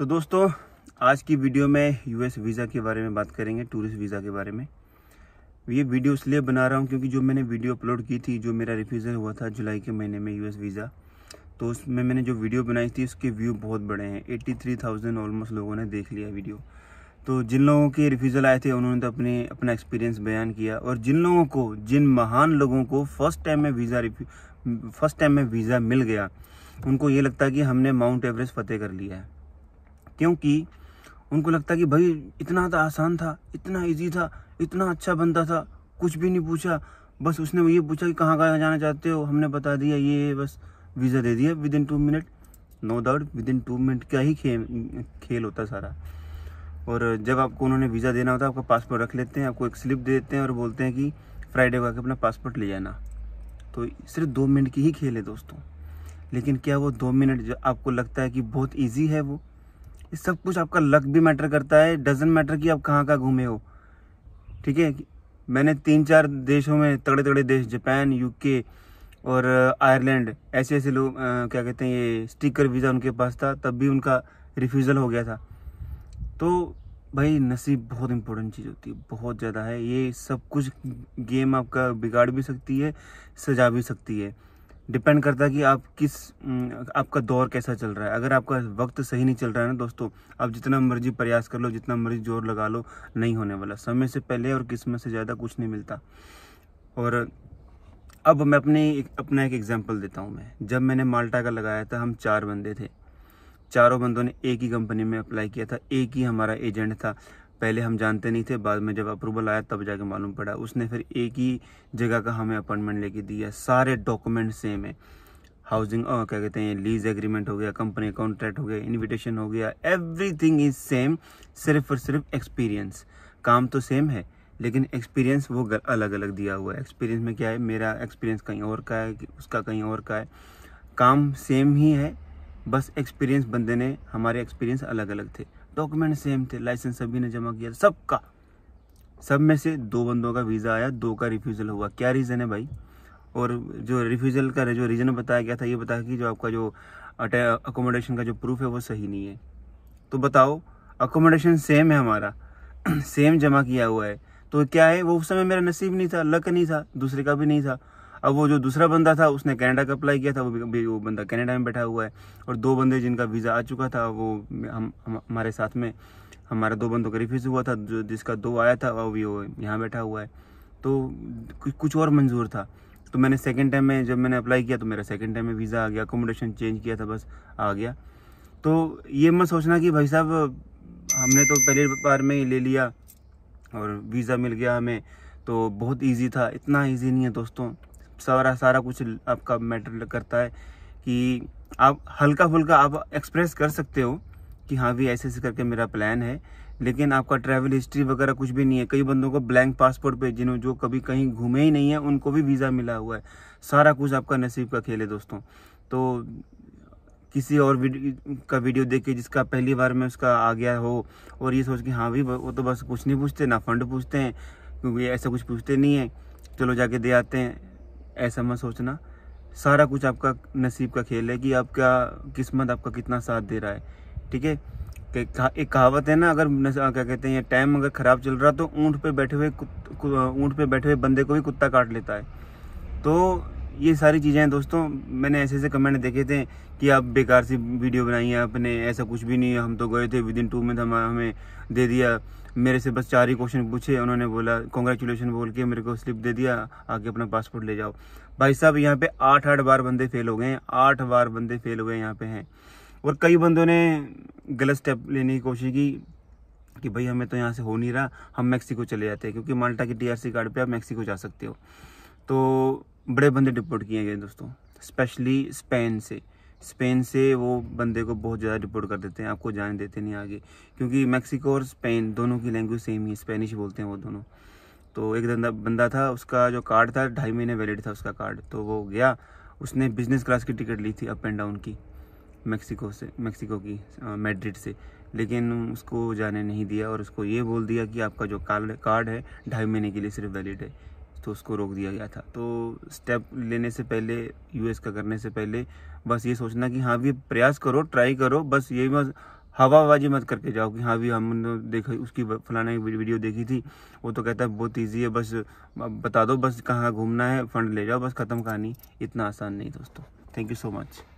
तो दोस्तों आज की वीडियो में यूएस वीज़ा के बारे में बात करेंगे टूरिस्ट वीज़ा के बारे में तो ये वीडियो इसलिए बना रहा हूँ क्योंकि जो मैंने वीडियो अपलोड की थी जो मेरा रिफ्यूज़ल हुआ था जुलाई के महीने में यूएस वीज़ा तो उसमें मैंने जो वीडियो बनाई थी उसके व्यू बहुत बड़े हैं एट्टी थ्री थाउजेंड ऑलमोस्ट लोगों ने देख लिया वीडियो तो जिन लोगों के रिफ्यूज़ल आए थे उन्होंने तो अपने अपना एक्सपीरियंस बयान किया और जिन लोगों को जिन महान लोगों को फर्स्ट टाइम में वीज़ा फर्स्ट टाइम में वीज़ा मिल गया उनको ये लगता कि हमने माउंट एवरेस्ट फतेह कर लिया है क्योंकि उनको लगता कि भाई इतना तो आसान था इतना इजी था इतना अच्छा बनता था कुछ भी नहीं पूछा बस उसने ये पूछा कि कहाँ कहाँ जाना चाहते हो हमने बता दिया ये बस वीज़ा दे दिया within two minute no doubt within two minute का ही खेल खेल होता सारा और जब आपको उन्होंने वीज़ा देना होता है आपका पासपोर्ट रख लेते हैं आपको एक स्लिप दे देते हैं और बोलते हैं कि फ्राइडे को आके अपना पासपोर्ट ले जाना तो सिर्फ दो मिनट की ही खेल है दोस्तों लेकिन क्या वो दो मिनट जो आपको लगता है कि बहुत ईजी है वो इस सब कुछ आपका लक भी मैटर करता है डजन मैटर कि आप कहाँ कहाँ घूमे हो ठीक है मैंने तीन चार देशों में तगड़े तगड़े देश जापान यूके और आयरलैंड uh, ऐसे ऐसे लोग uh, क्या कहते हैं ये स्टिकर वीज़ा उनके पास था तब भी उनका रिफ्यूज़ल हो गया था तो भाई नसीब बहुत इंपॉर्टेंट चीज़ होती है बहुत ज़्यादा है ये सब कुछ गेम आपका बिगाड़ भी सकती है सजा भी सकती है डिपेंड करता है कि आप किस आपका दौर कैसा चल रहा है अगर आपका वक्त सही नहीं चल रहा है ना दोस्तों आप जितना मर्जी प्रयास कर लो जितना मर्जी जोर लगा लो नहीं होने वाला समय से पहले और किस्मत से ज़्यादा कुछ नहीं मिलता और अब मैं अपने एक, अपना एक एग्जाम्पल देता हूँ मैं जब मैंने माल्टा का लगाया था हम चार बंदे थे चारों बंदों ने एक ही कंपनी में अप्लाई किया था एक ही हमारा एजेंट था पहले हम जानते नहीं थे बाद में जब अप्रूवल आया तब जाके मालूम पड़ा उसने फिर एक ही जगह का हमें अपॉइंटमेंट लेके दिया सारे डॉक्यूमेंट सेम है हाउसिंग क्या कहते हैं लीज एग्रीमेंट हो गया कंपनी कॉन्ट्रैक्ट हो गया इन्विटेशन हो गया एवरीथिंग इज सेम सिर्फ और सिर्फ एक्सपीरियंस काम तो सेम है लेकिन एक्सपीरियंस वो अलग अलग दिया हुआ है एक्सपीरियंस में क्या है मेरा एक्सपीरियंस कहीं और का है उसका कहीं और का है काम सेम ही है बस एक्सपीरियंस बंदे ने हमारे एक्सपीरियंस अलग अलग थे डॉक्यूमेंट सेम थे लाइसेंस सभी ने जमा किया सबका सब में से दो बंदों का वीज़ा आया दो का रिफ्यूज़ल हुआ क्या रीज़न है भाई और जो रिफ्यूज़ल का जो रीज़न बताया गया था ये बताया कि जो आपका जो अकोमोडेशन का जो प्रूफ है वो सही नहीं है तो बताओ अकोमोडेशन सेम है हमारा सेम जमा किया हुआ है तो क्या है वो उस समय मेरा नसीब नहीं था लक नहीं था दूसरे का भी नहीं था अब वो जो दूसरा बंदा था उसने कनाडा का अप्लाई किया था वो भी वो बंदा कनाडा में बैठा हुआ है और दो बंदे जिनका वीज़ा आ चुका था वो हम हमारे साथ में हमारा दो बंदों का रिफ्यूज़ हुआ था जो जिसका दो आया था वो भी वो यहाँ बैठा हुआ है तो कुछ और मंजूर था तो मैंने सेकेंड टाइम में जब मैंने अप्लाई किया तो मेरा सेकेंड टाइम में वीज़ा आ गया अकोमोडेशन चेंज किया था बस आ गया तो ये मत सोचना कि भाई साहब हमने तो पहले बार में ही ले लिया और वीज़ा मिल गया हमें तो बहुत इजी था इतना इजी नहीं है दोस्तों सारा सारा कुछ आपका मैटर करता है कि आप हल्का फुल्का आप एक्सप्रेस कर सकते हो कि हाँ भी ऐसे ऐसे करके मेरा प्लान है लेकिन आपका ट्रैवल हिस्ट्री वगैरह कुछ भी नहीं है कई बंदों को ब्लैंक पासपोर्ट पे जिन्होंने जो कभी कहीं घूमे ही नहीं है उनको भी वीज़ा मिला हुआ है सारा कुछ आपका नसीब का खेल है दोस्तों तो किसी और वीडियो का वीडियो देख के जिसका पहली बार में उसका आ गया हो और ये सोच के हाँ भी वो तो बस कुछ नहीं पूछते ना फंड पूछते हैं क्योंकि ऐसा कुछ पूछते नहीं है चलो जाके दे आते हैं ऐसा मत सोचना सारा कुछ आपका नसीब का खेल है कि आपका किस्मत आपका कितना साथ दे रहा है ठीक है एक कहावत है ना अगर क्या कहते हैं टाइम अगर ख़राब चल रहा तो ऊँट पे बैठे हुए ऊँट पे बैठे हुए बंदे को भी कुत्ता काट लेता है तो ये सारी चीज़ें दोस्तों मैंने ऐसे ऐसे कमेंट देखे थे कि आप बेकार सी वीडियो बनाई है आपने ऐसा कुछ भी नहीं हम तो गए थे विद इन टू मंथ हमें दे दिया मेरे से बस चार ही क्वेश्चन पूछे उन्होंने बोला कॉन्ग्रेचुलेसन बोल के मेरे को स्लिप दे दिया आगे अपना पासपोर्ट ले जाओ भाई साहब यहाँ पे आठ आठ बार बंदे फेल हो गए हैं आठ बार बंदे फेल हो गए यहाँ पे हैं और कई बंदों ने गलत स्टेप लेने की कोशिश की कि भाई हमें तो यहाँ से हो नहीं रहा हम मैक्सिको चले जाते हैं क्योंकि माल्टा के टीआरसी कार्ड पर आप मैक्सिको जा सकते हो तो बड़े बंदे डिपोर्ट किए गए दोस्तों स्पेशली स्पेन से स्पेन से वो बंदे को बहुत ज़्यादा डिपोर्ट कर देते हैं आपको जाने देते नहीं आगे क्योंकि मैक्सिको और स्पेन दोनों की लैंग्वेज सेम ही स्पेनिश बोलते हैं वो दोनों तो एक धंधा बंदा था उसका जो कार्ड था ढाई महीने वैलिड था उसका कार्ड तो वो गया उसने बिजनेस क्लास की टिकट ली थी अप एंड डाउन की मैक्सिको से मैक्सिको की मैड्रिड से लेकिन उसको जाने नहीं दिया और उसको ये बोल दिया कि आपका जो कार्ड कार्ड है ढाई महीने के लिए सिर्फ वैलिड है तो उसको रोक दिया गया था तो स्टेप लेने से पहले यूएस का करने से पहले बस ये सोचना कि हाँ भी प्रयास करो ट्राई करो बस ये बस हवाबाजी मत करके जाओ कि हाँ भी हमने देखा उसकी फलाना वीडियो देखी थी वो तो कहता है बहुत ईजी है बस बता दो बस कहाँ घूमना है फंड ले जाओ बस ख़त्म कहानी इतना आसान नहीं दोस्तों थैंक यू सो मच